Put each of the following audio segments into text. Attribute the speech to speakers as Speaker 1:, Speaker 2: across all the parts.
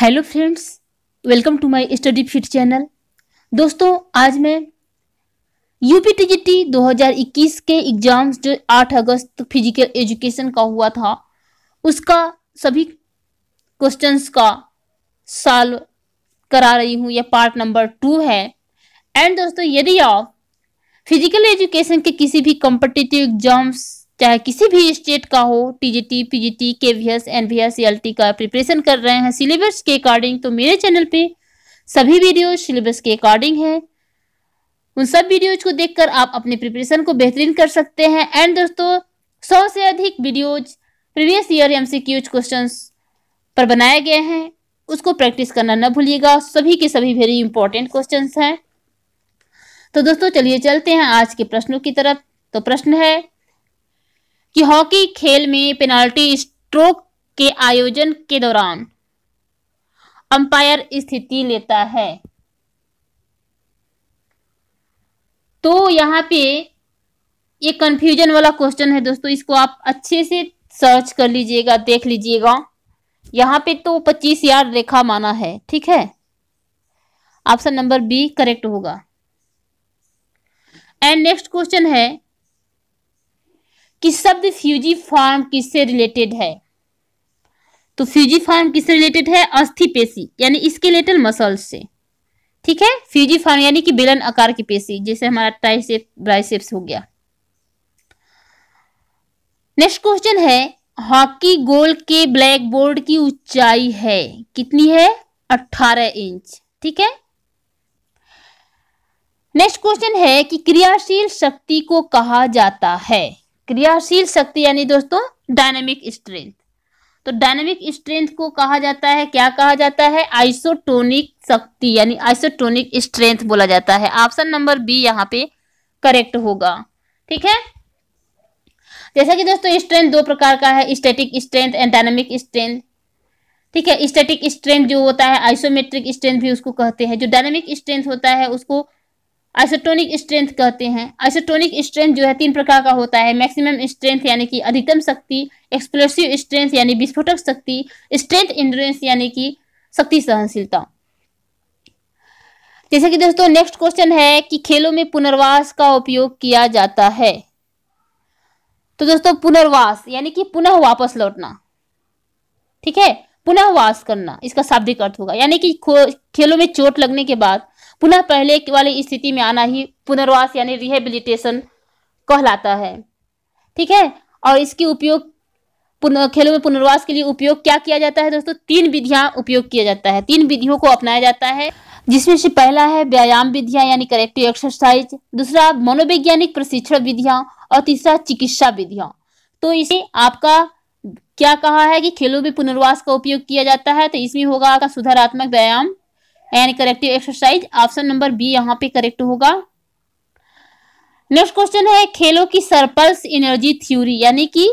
Speaker 1: hello friends welcome to my study fit channel दोस्तों आज मैं यूपी टी 2021 के एग्जाम्स जो 8 अगस्त फिजिकल एजुकेशन का हुआ था उसका सभी क्वेश्चंस का सॉल्व करा रही हूँ यह पार्ट नंबर टू है एंड दोस्तों यदि आप फिजिकल एजुकेशन के किसी भी कॉम्पिटिटिव एग्जाम्स चाहे किसी भी स्टेट का हो TGT PGT KVS NVS LT का प्रिपरेशन कर रहे हैं सिलेबस के अकॉर्डिंग तो मेरे चैनल पे सभी वीडियो सिलेबस के अकॉर्डिंग है उन सब वीडियोज को देखकर आप अपने प्रिपरेशन को बेहतरीन कर सकते हैं एंड दोस्तों सौ से अधिक videos previous year M C question पर बनाए गए हैं उसको प्रैक्टिस करना न भूलिएगा सभी के सभी वेरी इंपॉर्टेंट क्वेश्चन हैं तो दोस्तों चलिए चलते हैं आज के प्रश्नों की तरफ तो प्रश्न है कि हॉकी खेल में पेनाल्टी स्ट्रोक के आयोजन के दौरान अंपायर स्थिति लेता है तो यहाँ पे ये कंफ्यूजन वाला क्वेश्चन है दोस्तों इसको आप अच्छे से सर्च कर लीजिएगा देख लीजिएगा यहाँ पे तो पच्चीस यार रेखा माना है ठीक है ऑप्शन नंबर बी करेक्ट होगा एंड नेक्स्ट क्वेश्चन है कि शब्द फ्यूजी फॉर्म किससे रिलेटेड है तो फ्यूजी फॉर्म किससे रिलेटेड है अस्थि पेशी यानी इसके मसल से ठीक है फ्यूजी फॉर्म यानी कि बेलन आकार की पेशी जैसे हमारा ट्राइसेप ब्राइसेप्स हो गया नेक्स्ट क्वेश्चन है हॉकी गोल के ब्लैक बोर्ड की ऊंचाई है कितनी है अट्ठारह इंच ठीक है नेक्स्ट क्वेश्चन है कि क्रियाशील शक्ति को कहा जाता है क्रियाशील शक्ति यानी दोस्तों डायनेमिक स्ट्रेंथ तो डायनेमिक स्ट्रेंथ को कहा जाता है क्या कहा जाता है आइसोटोनिक शक्ति यानी आइसोटोनिक स्ट्रेंथ बोला जाता है ऑप्शन नंबर बी यहाँ पे करेक्ट होगा ठीक है जैसा कि दोस्तों स्ट्रेंथ दो प्रकार का है static strength and dynamic strength ठीक है स्टैटिक स्ट्रेंथ जो होता है आइसोमेट्रिक स्ट्रेंथ भी उसको कहते हैं जो डायनेमिक स्ट्रेंथ होता है उसको आइसोटोनिक स्ट्रेंथ कहते हैं आइसोटोनिक स्ट्रेंथ जो है तीन प्रकार का होता है मैक्सिमम स्ट्रेंथ यानी कि अधिकतम शक्ति एक्सप्लोसिव स्ट्रेंथ यानी विस्फोटक शक्ति स्ट्रेंथ इंड्रेंस यानी कि शक्ति सहनशीलता जैसे कि दोस्तों नेक्स्ट क्वेश्चन है कि खेलों में पुनर्वास का उपयोग किया जाता है तो दोस्तों पुनर्वास यानी कि पुनः वापस लौटना ठीक है पुनः वास करना इसका शाब्दिक अर्थ होगा यानी कि खेलों में चोट लगने के बाद पुनः पहले वाली स्थिति में आना ही पुनर्वास यानी रिहेबिलिटेशन कहलाता है ठीक है और इसकी उपयोग खेलों में पुनर्वास के लिए उपयोग क्या किया जाता है दोस्तों तीन विधियां उपयोग किया जाता है तीन विधियों को अपनाया जाता है जिसमें से पहला है व्यायाम विधियां यानी करेक्टिव एक्सरसाइज दूसरा मनोवैज्ञानिक प्रशिक्षण विधियां और तीसरा चिकित्सा विधियां तो इसे आपका क्या कहा है कि खेलों में पुनर्वास का उपयोग किया जाता है तो इसमें होगा आपका सुधारात्मक व्यायाम and corrective exercise option number B यहाँ पे करेक्ट होगा नेक्स्ट क्वेश्चन है खेलों की सरपल्स एनर्जी थ्योरी यानी कि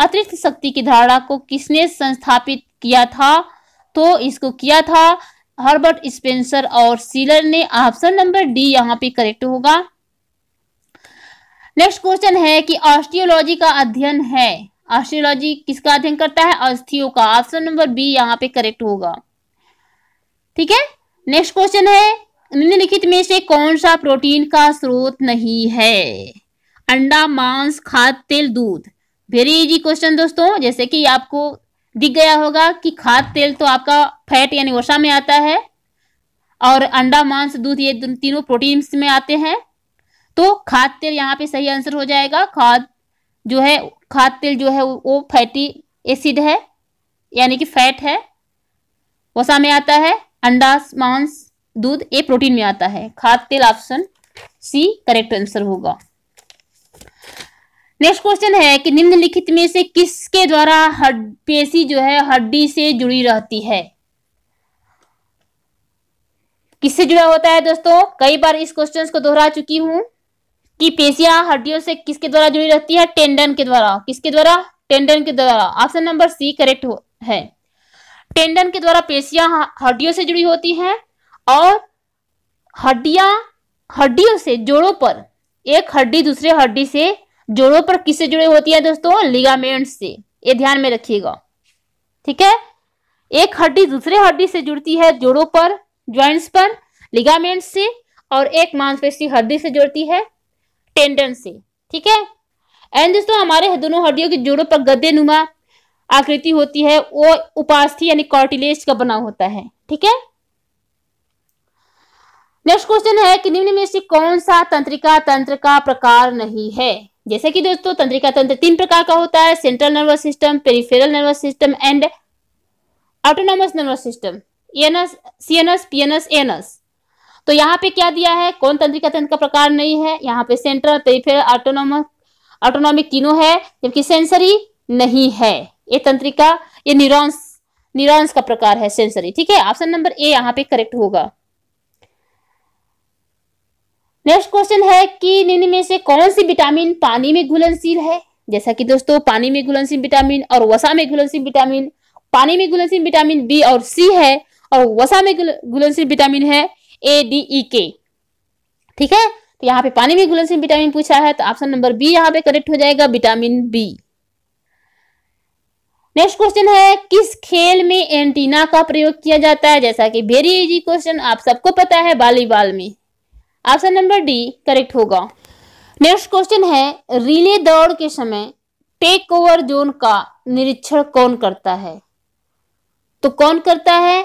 Speaker 1: अतिरिक्त शक्ति की धारणा को किसने संस्थापित किया था तो इसको किया था हर्बर्ट स्पेंसर और सीलर ने ऑप्शन नंबर डी यहाँ पे करेक्ट होगा नेक्स्ट क्वेश्चन है कि ऑस्ट्रियोलॉजी का अध्ययन है ऑस्ट्रियोलॉजी किसका अध्ययन करता है अस्थियों का ऑप्शन नंबर बी यहाँ पे करेक्ट होगा ठीक है नेक्स्ट क्वेश्चन है निम्नलिखित में से कौन सा प्रोटीन का स्रोत नहीं है अंडा मांस खाद तेल दूध वेरी इजी क्वेश्चन दोस्तों जैसे कि आपको दिख गया होगा कि खाद तेल तो आपका फैट यानी वसा में आता है और अंडा मांस दूध ये तीनों प्रोटीन्स में आते हैं तो खाद तेल यहाँ पे सही आंसर हो जाएगा खाद जो है खाद तेल जो है वो फैटी एसिड है यानी कि फैट है वसा में आता है अंडा मांस दूध ये प्रोटीन में आता है खाद तेल ऑप्शन सी करेक्ट आंसर होगा नेक्स्ट क्वेश्चन है कि निम्नलिखित में से किसके द्वारा हड पेशी जो है हड्डी से जुड़ी रहती है किससे जुड़ा होता है दोस्तों कई बार इस क्वेश्चन को दोहरा चुकी हूं कि पेशियां हड्डियों से किसके द्वारा जुड़ी रहती है टेंडन के द्वारा किसके द्वारा टेंडन के द्वारा ऑप्शन नंबर सी करेक्ट है टेंडन के द्वारा पेशियां हड्डियों से जुड़ी होती हैं और हड्डियां हड्डियों से जोड़ों पर एक हड्डी दूसरे हड्डी से जोड़ों पर किससे जुड़ी होती है दोस्तों लिगामेंट से ये ध्यान में रखिएगा ठीक है एक हड्डी दूसरे हड्डी से जुड़ती है जोड़ों पर ज्वाइंट्स पर लिगामेंट से और एक मांसपेशी हड्डी से जुड़ती है टेंडन से ठीक है एंड दोस्तों हमारे दोनों हड्डियों के जोड़ों पर गद्दे नुमा आकृति होती है वो उपास्थि यानी कॉर्टिलेज का बना होता है ठीक है नेक्स्ट क्वेश्चन है कि निम्न में से कौन सा तंत्रिका तंत्र का प्रकार नहीं है जैसे कि दोस्तों तंत्रिका तंत्र तीन प्रकार का होता है central nervous system peripheral nervous system and autonomous nervous system ANS CNS PNS ANS तो यहाँ पे क्या दिया है कौन तंत्रिका तंत्र का प्रकार नहीं है यहाँ पे सेंट्रल पेरिफेरल ऑटोनोमस ऑटोनॉमिक तीनों है जबकि सेंसरी नहीं है ये तंत्रिका ये न्यूरॉन्स न्यूरॉन्स का प्रकार है सेंसरी ठीक है ऑप्शन नंबर ए यहाँ पे करेक्ट होगा नेक्स्ट क्वेश्चन है कि निम्न में से कौन सी विटामिन पानी में घुलनशील है जैसा कि दोस्तों पानी में घुलनशील विटामिन और वसा में घुलनशील विटामिन पानी में घुलनशील विटामिन बी और सी है और वसा में घुलनशील विटामिन है ए डी ई के ठीक है तो यहाँ पे पानी में घुलनशील विटामिन पूछा है तो ऑप्शन नंबर बी यहाँ पे करेक्ट हो जाएगा विटामिन बी नेक्स्ट क्वेश्चन है किस खेल में एंटीना का प्रयोग किया जाता है जैसा कि वेरी इजी क्वेश्चन आप सबको पता है वॉलीबॉल में ऑप्शन नंबर डी करेक्ट होगा नेक्स्ट क्वेश्चन है रिले दौड़ के समय टेक ओवर जोन का निरीक्षण कौन करता है तो कौन करता है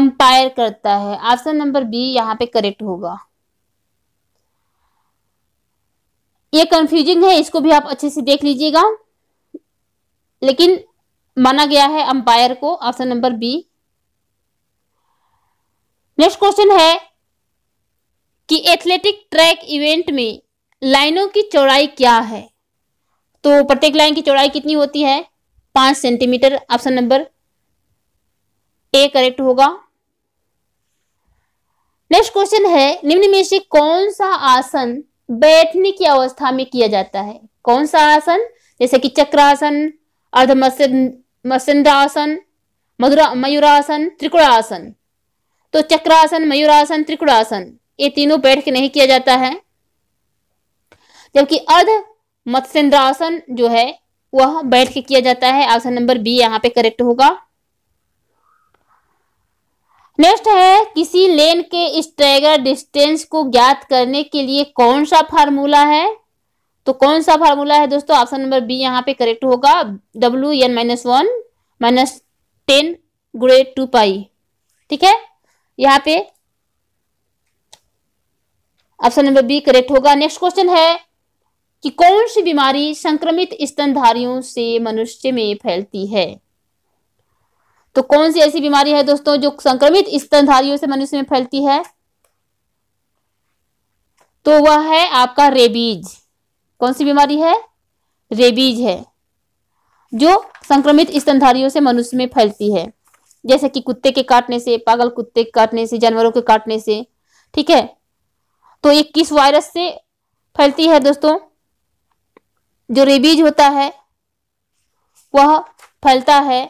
Speaker 1: अंपायर करता है ऑप्शन नंबर बी यहाँ पे करेक्ट होगा ये कंफ्यूजिंग है इसको भी आप अच्छे से देख लीजिएगा लेकिन माना गया है अंपायर को option number B next question है कि एथलेटिक ट्रैक इवेंट में लाइनों की चौड़ाई क्या है तो प्रत्येक लाइन की चौड़ाई कितनी होती है पांच centimetre option number A correct होगा नेक्स्ट क्वेश्चन है निम्न में से कौन सा आसन बैठने की अवस्था में किया जाता है कौन सा आसन जैसे कि चक्रासन अर्धमत्स्य मसंडासन मधुरा मयूरासन त्रिकुणासन तो चक्रासन मयूरासन त्रिकुणासन ये तीनों बैठ के नहीं किया जाता है जबकि अर्ध मत्स्यन्द्रासन जो है वह बैठ के किया जाता है ऑप्शन नंबर बी यहां पे करेक्ट होगा नेक्स्ट है किसी लेन के स्ट्रेगर डिस्टेंस को ज्ञात करने के लिए कौन सा फार्मूला है तो कौन सा फार्मूला है दोस्तों ऑप्शन नंबर बी यहाँ पे करेक्ट होगा W N minus one minus ten गुड़े टू पाई ठीक है यहाँ पे ऑप्शन नंबर बी करेक्ट होगा नेक्स्ट क्वेश्चन है कि कौन सी बीमारी संक्रमित स्तनधारियों से मनुष्य में फैलती है तो कौन सी ऐसी बीमारी है दोस्तों जो संक्रमित स्तनधारियों से मनुष्य में फैलती है तो वह है आपका रेबीज कौन सी बीमारी है रेबीज है जो संक्रमित स्तनधारियों से मनुष्य में फैलती है जैसे कि कुत्ते के काटने से पागल कुत्ते के काटने से जानवरों के काटने से ठीक है तो ये किस वायरस से फैलती है दोस्तों जो रेबीज होता है वह फैलता है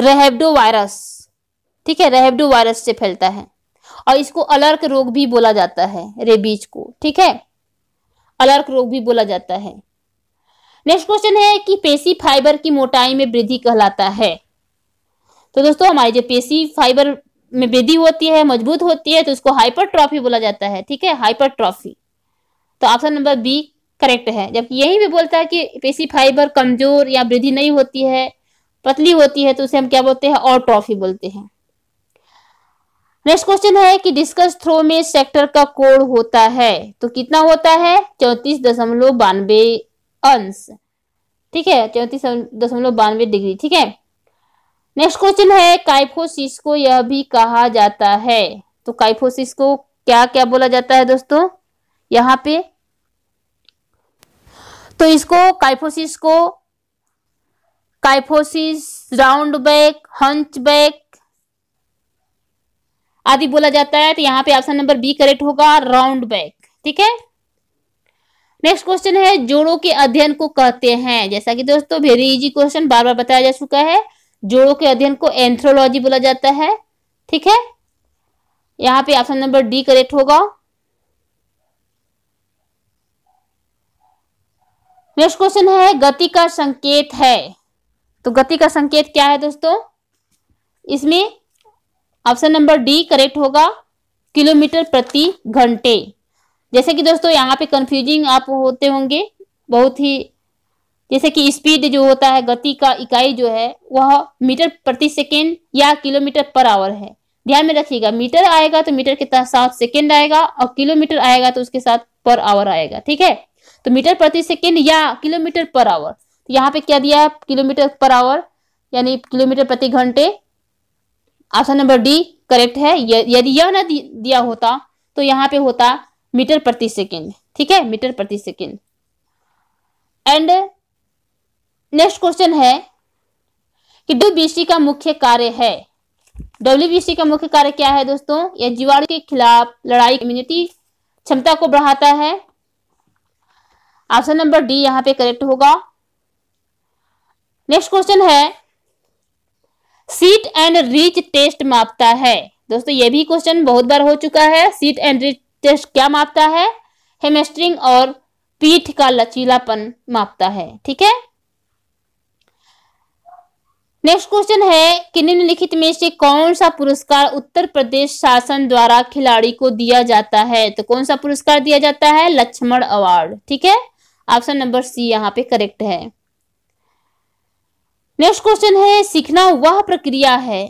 Speaker 1: रेहेबडो वायरस ठीक है रेहबडो वायरस से फैलता है और इसको अलर्क रोग भी बोला जाता है रेबीज को ठीक है अलर्क रोग भी बोला जाता है नेक्स्ट क्वेश्चन है कि पेशी फाइबर की मोटाई में वृद्धि कहलाता है तो दोस्तों हमारी जो पेशी फाइबर में वृद्धि होती है मजबूत होती है तो उसको हाइपरट्रॉफी बोला जाता है ठीक है हाइपरट्रॉफी तो ऑप्शन नंबर बी करेक्ट है जबकि यही भी बोलता है कि पेशी फाइबर कमजोर या वृद्धि नहीं होती है पतली होती है तो उसे हम क्या बोलते हैं और ट्रॉफी बोलते हैं नेक्स्ट क्वेश्चन है कि डिस्कस थ्रो में सेक्टर का कोण होता है तो कितना होता है चौतीस दशमलव बानवे अंश ठीक है चौतीस दशमलव बानवे डिग्री ठीक है नेक्स्ट क्वेश्चन है काइफोसिस को यह भी कहा जाता है तो काइफोसिस को क्या क्या बोला जाता है दोस्तों यहाँ पे तो इसको काइफोसिस को kyphosis round back hunchback आदि बोला जाता है तो यहाँ पे ऑप्शन नंबर बी करेक्ट होगा राउंड बैक ठीक है नेक्स्ट क्वेश्चन है जोड़ों के अध्ययन को कहते हैं जैसा कि दोस्तों वेरी इजी क्वेश्चन बार बार बताया जा चुका है जोड़ों के अध्ययन को एंथ्रोलॉजी बोला जाता है ठीक है यहाँ पे ऑप्शन नंबर डी करेक्ट होगा नेक्स्ट क्वेश्चन है गति का संकेत है तो गति का संकेत क्या है दोस्तों इसमें ऑप्शन नंबर डी करेक्ट होगा किलोमीटर प्रति घंटे जैसे कि दोस्तों यहाँ पे कंफ्यूजिंग आप होते होंगे बहुत ही जैसे कि स्पीड जो होता है गति का इकाई जो है वह मीटर प्रति सेकेंड या किलोमीटर पर आवर है ध्यान में रखिएगा मीटर आएगा तो मीटर के साथ सेकेंड आएगा और किलोमीटर आएगा तो उसके साथ पर आवर आएगा ठीक है तो मीटर प्रति सेकेंड या किलोमीटर पर आवर तो यहाँ पे क्या दिया है किलोमीटर पर आवर यानी किलोमीटर प्रति घंटे ऑप्शन नंबर डी करेक्ट है यदि यह ना दिया होता तो यहाँ पे होता मीटर प्रति सेकेंड ठीक है मीटर प्रति सेकेंड एंड नेक्स्ट क्वेश्चन है कि डब्ल्यू का मुख्य कार्य है डब्ल्यू का मुख्य कार्य क्या है दोस्तों यह जीवाणु के खिलाफ लड़ाई इम्यूनिटी क्षमता को बढ़ाता है ऑप्शन नंबर डी यहाँ पे करेक्ट होगा नेक्स्ट क्वेश्चन है सीट एंड रीच टेस्ट मापता है दोस्तों ये भी क्वेश्चन बहुत बार हो चुका है सीट एंड रीच टेस्ट क्या मापता है हेमेस्ट्रिंग और पीठ का लचीलापन मापता है ठीक है नेक्स्ट क्वेश्चन है कि निम्नलिखित में से कौन सा पुरस्कार उत्तर प्रदेश शासन द्वारा खिलाड़ी को दिया जाता है तो कौन सा पुरस्कार दिया जाता है लक्ष्मण अवार्ड ठीक है ऑप्शन नंबर सी यहाँ पे करेक्ट है नेक्स्ट क्वेश्चन है सीखना वह प्रक्रिया है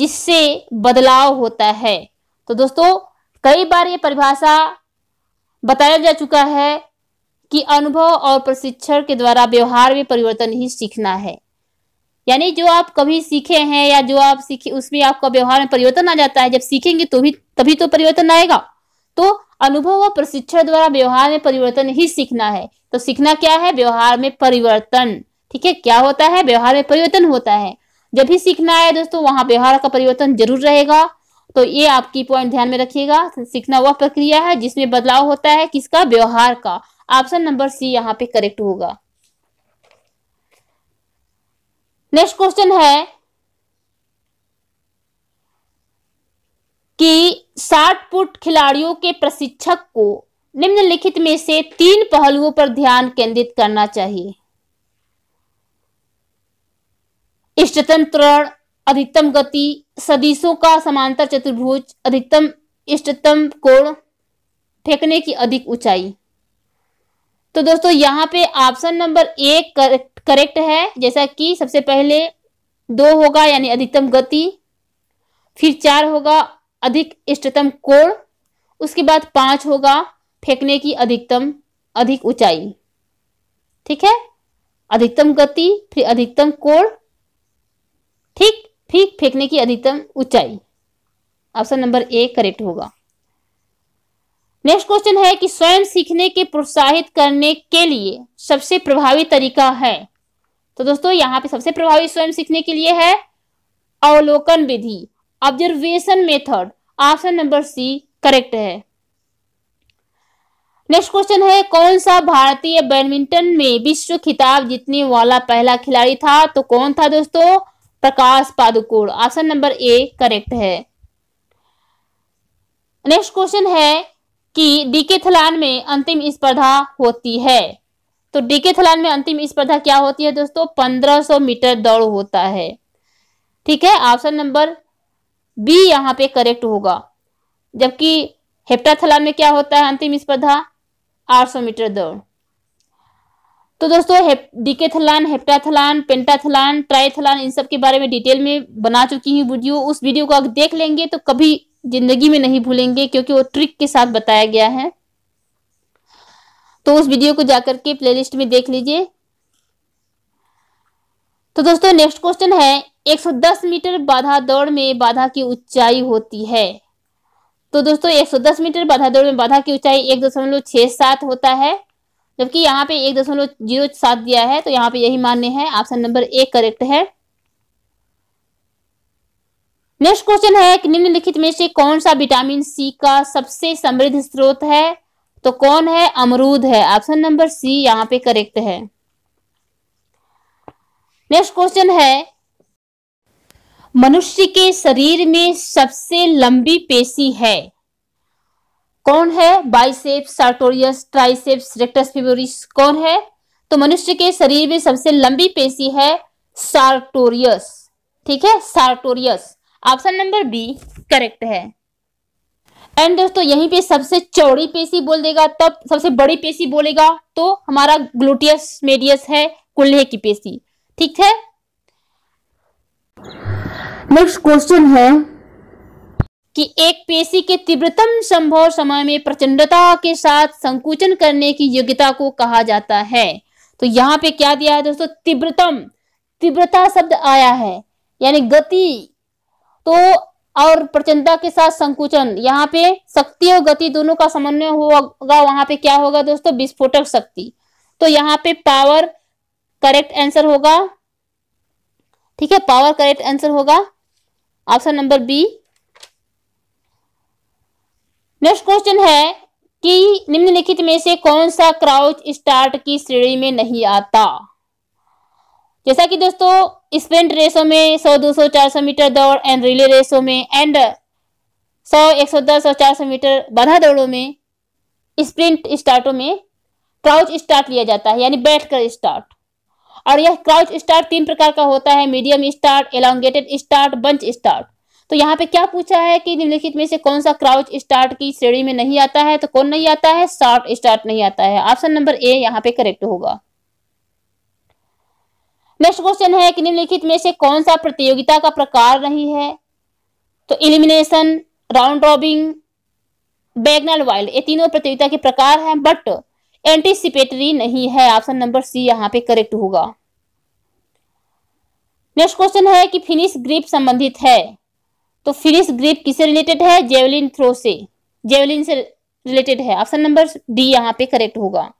Speaker 1: जिससे बदलाव होता है तो दोस्तों कई बार ये परिभाषा बताया जा चुका है कि अनुभव और प्रशिक्षण के द्वारा व्यवहार में परिवर्तन ही सीखना है यानी जो आप कभी सीखे हैं या जो आप सीखे उसमें आपका व्यवहार में परिवर्तन आ जाता है जब सीखेंगे तो भी तभी तो परिवर्तन आएगा तो अनुभव और प्रशिक्षण द्वारा व्यवहार में परिवर्तन ही सीखना है तो सीखना क्या है व्यवहार में परिवर्तन ठीक है क्या होता है व्यवहार में परिवर्तन होता है जब भी सीखना है दोस्तों वहां व्यवहार का परिवर्तन जरूर रहेगा तो ये आपकी पॉइंट ध्यान में रखिएगा सीखना वह प्रक्रिया है जिसमें बदलाव होता है किसका व्यवहार का ऑप्शन नंबर सी यहाँ पे करेक्ट होगा नेक्स्ट क्वेश्चन है कि साठ फुट खिलाड़ियों के प्रशिक्षक को निम्नलिखित में से तीन पहलुओं पर ध्यान केंद्रित करना चाहिए इष्टतम त्रण अधिकतम गति सदिशों का समांतर चतुर्भुज अधिकतम इष्टतम कोण फेंकने की अधिक ऊंचाई तो दोस्तों यहाँ पे ऑप्शन नंबर एक करेक्ट करेक्ट है जैसा कि सबसे पहले दो होगा यानी अधिकतम गति फिर चार होगा अधिक इष्टतम कोण उसके बाद पांच होगा फेंकने की अधिकतम अधिक ऊंचाई ठीक है अधिकतम गति फिर अधिकतम कोण ठीक ठीक फेंकने की अधिकतम ऊंचाई ऑप्शन नंबर ए करेक्ट होगा नेक्स्ट क्वेश्चन है कि स्वयं सीखने के प्रोत्साहित करने के लिए सबसे प्रभावी तरीका है तो दोस्तों यहाँ पे सबसे प्रभावी स्वयं सीखने के लिए है अवलोकन विधि observation method option number C correct है नेक्स्ट क्वेश्चन है कौन सा भारतीय बैडमिंटन में विश्व खिताब जीतने वाला पहला खिलाड़ी था तो कौन था दोस्तों Prakash Padukone option number A correct है नेक्स्ट क्वेश्चन है कि डीके थलान में अंतिम स्पर्धा होती है तो डीके थलान में अंतिम स्पर्धा क्या होती है दोस्तों 1500 मीटर दौड़ होता है ठीक है ऑप्शन नंबर बी यहाँ पे करेक्ट होगा जबकि हेप्टाथलान में क्या होता है अंतिम स्पर्धा 800 मीटर दौड़ तो दोस्तों हेप, डिकेथलान हेप्टाथलान पेंटाथलान ट्राइथलान इन सब के बारे में डिटेल में बना चुकी हूँ वीडियो उस वीडियो को अगर देख लेंगे तो कभी जिंदगी में नहीं भूलेंगे क्योंकि वो ट्रिक के साथ बताया गया है तो उस वीडियो को जाकर के प्लेलिस्ट में देख लीजिए तो दोस्तों नेक्स्ट क्वेश्चन है 110 मीटर बाधा दौड़ में बाधा की ऊंचाई होती है तो दोस्तों 110 मीटर बाधा दौड़ में बाधा की ऊंचाई एक दशमलव छह सात होता है जबकि यहाँ पे एक दशमलव जीरो सात दिया है तो यहाँ पे यही मान्य है ऑप्शन नंबर एक करेक्ट है नेक्स्ट क्वेश्चन है कि निम्नलिखित में से कौन सा विटामिन सी का सबसे समृद्ध स्रोत है तो कौन है अमरूद है ऑप्शन नंबर सी यहाँ पे करेक्ट है नेक्स्ट क्वेश्चन है मनुष्य के शरीर में सबसे लंबी पेशी है कौन है biceps sartorius triceps rectus femoris कौन है तो मनुष्य के शरीर में सबसे लंबी पेशी है सार्टोरियस ठीक है sartorius option number B correct है एंड दोस्तों यहीं पे सबसे चौड़ी पेशी बोल देगा तब सबसे बड़ी पेशी बोलेगा तो हमारा ग्लूटियस मेडियस है कुल्हे की पेशी ठीक है नेक्स्ट क्वेश्चन है कि एक पेशी के तीव्रतम संभव समय में प्रचंडता के साथ संकुचन करने की योग्यता को कहा जाता है तो यहाँ पे क्या दिया है दोस्तों तीव्रतम तीव्रता शब्द आया है यानी गति तो और प्रचंडता के साथ संकुचन यहाँ पे शक्ति और गति दोनों का समन्वय होगा वहां पे क्या होगा दोस्तों विस्फोटक शक्ति तो यहाँ पे पावर करेक्ट आंसर होगा ठीक है पावर करेक्ट आंसर होगा option number B next question है कि निम्नलिखित में से कौन सा क्राउच स्टार्ट की श्रेणी में नहीं आता जैसा कि दोस्तों स्प्रिंट रेसों में 100, 200, 400 मीटर दौड़ एंड रिले रेसों में एंड 100, 110 और 400 मीटर बाधा दौड़ों में स्प्रिंट स्टार्टों में क्राउच स्टार्ट लिया जाता है यानी बैठकर स्टार्ट और यह क्राउच स्टार्ट तीन प्रकार का होता है medium start elongated start bunch start तो यहाँ पे क्या पूछा है कि निम्नलिखित में से कौन सा क्राउच स्टार्ट की श्रेणी में नहीं आता है तो कौन नहीं आता है शॉर्ट स्टार्ट नहीं आता है ऑप्शन नंबर ए यहाँ पे करेक्ट होगा नेक्स्ट क्वेश्चन है कि निम्नलिखित में से कौन सा प्रतियोगिता का प्रकार नहीं है तो elimination round robin Bagnall Wild ये तीनों प्रतियोगिता के प्रकार हैं बट एंटीसिपेटरी नहीं है ऑप्शन नंबर सी यहाँ पे करेक्ट होगा नेक्स्ट क्वेश्चन है कि फिनिश ग्रिप संबंधित है तो फिनिश ग्रिप किससे रिलेटेड है जेवलिन थ्रो से जेवलिन से रिलेटेड है ऑप्शन नंबर डी यहाँ पे करेक्ट होगा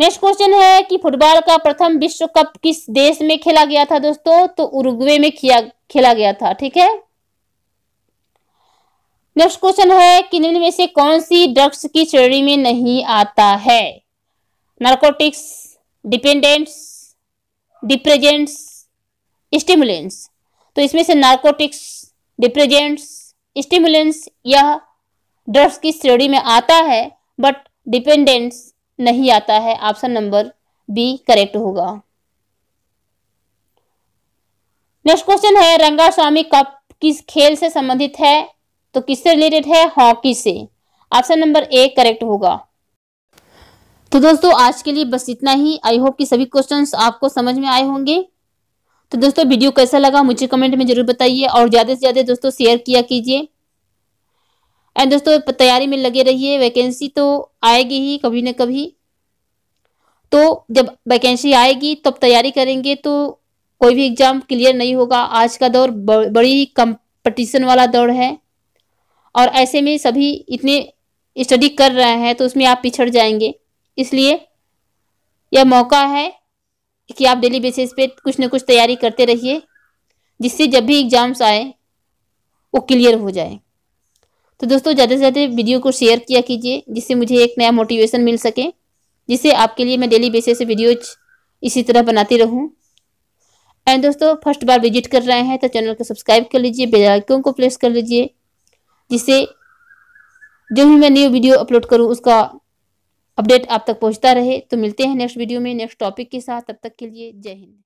Speaker 1: नेक्स्ट क्वेश्चन है कि फुटबॉल का प्रथम विश्व कप किस देश में खेला गया था दोस्तों तो उरुग्वे में किया खेला गया था ठीक है नेक्स्ट क्वेश्चन है कि निम्न में से कौन सी ड्रग्स की श्रेणी में नहीं आता है नार्कोटिक्स डिपेंडेंट्स डिप्रेजेंट्स स्टिमुलेंट्स तो इसमें से नार्कोटिक्स डिप्रेजेंट्स स्टिमुलेंस यह ड्रग्स की श्रेणी में आता है बट डिपेंडेंस नहीं आता है ऑप्शन नंबर बी करेक्ट होगा नेक्स्ट क्वेश्चन है रंगा स्वामी कप किस खेल से संबंधित है तो किससे रिलेटेड है हॉकी से ऑप्शन नंबर ए करेक्ट होगा तो दोस्तों आज के लिए बस इतना ही आई होप कि सभी क्वेश्चंस आपको समझ में आए होंगे तो दोस्तों वीडियो कैसा लगा मुझे कमेंट में जरूर बताइए और ज़्यादा से ज़्यादा दोस्तों शेयर किया कीजिए एंड दोस्तों तैयारी में लगे रहिए वैकेंसी तो आएगी ही कभी ना कभी तो जब वैकेंसी आएगी तब तो तैयारी करेंगे तो कोई भी एग्ज़ाम क्लियर नहीं होगा आज का दौर बड़ी ही कंपटीशन वाला दौर है और ऐसे में सभी इतने स्टडी कर रहे हैं तो उसमें आप पिछड़ जाएंगे इसलिए यह मौका है कि आप डेली बेसिस पे कुछ ना कुछ तैयारी करते रहिए जिससे जब भी एग्ज़ाम्स आए वो क्लियर हो जाए तो दोस्तों ज़्यादा से ज़्यादा वीडियो को शेयर किया कीजिए जिससे मुझे एक नया मोटिवेशन मिल सके जिससे आपके लिए मैं डेली बेसिस से वीडियोज इसी तरह बनाती रहूँ एंड दोस्तों फर्स्ट बार विजिट कर रहे हैं तो चैनल को सब्सक्राइब कर लीजिए बेल आइकन को प्रेस कर लीजिए जिससे जो भी मैं न्यू वीडियो अपलोड करूँ उसका अपडेट आप तक पहुंचता रहे तो मिलते हैं नेक्स्ट वीडियो में नेक्स्ट टॉपिक के साथ तब तक के लिए जय हिंद